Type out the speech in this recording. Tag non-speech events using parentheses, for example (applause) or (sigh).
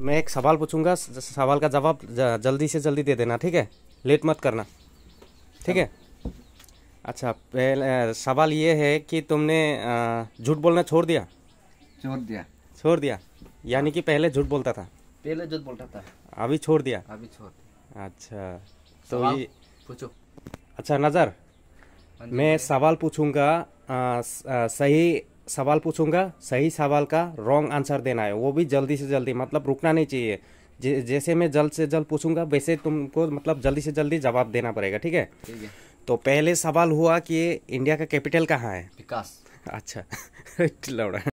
मैं एक सवाल पूछूंगा सवाल का जवाब जल्दी से जल्दी दे देना ठीक है लेट मत करना ठीक है अच्छा पहले सवाल ये है कि तुमने झूठ बोलना छोड़ दिया छोड़ दिया छोड़ दिया यानी कि पहले झूठ बोलता था पहले झूठ बोलता था अभी छोड़ दिया अभी छोड़ दिया अच्छा तो ये पूछो अच्छा नज़र हाँ मैं सवाल पूछूंगा सही सवाल पूछूंगा सही सवाल का रॉन्ग आंसर देना है वो भी जल्दी से जल्दी मतलब रुकना नहीं चाहिए जैसे मैं जल्द से जल्द पूछूंगा वैसे तुमको मतलब जल्दी से जल्दी जवाब देना पड़ेगा ठीक है तो पहले सवाल हुआ कि इंडिया का कैपिटल कहाँ है विकास अच्छा (laughs) लौड़ा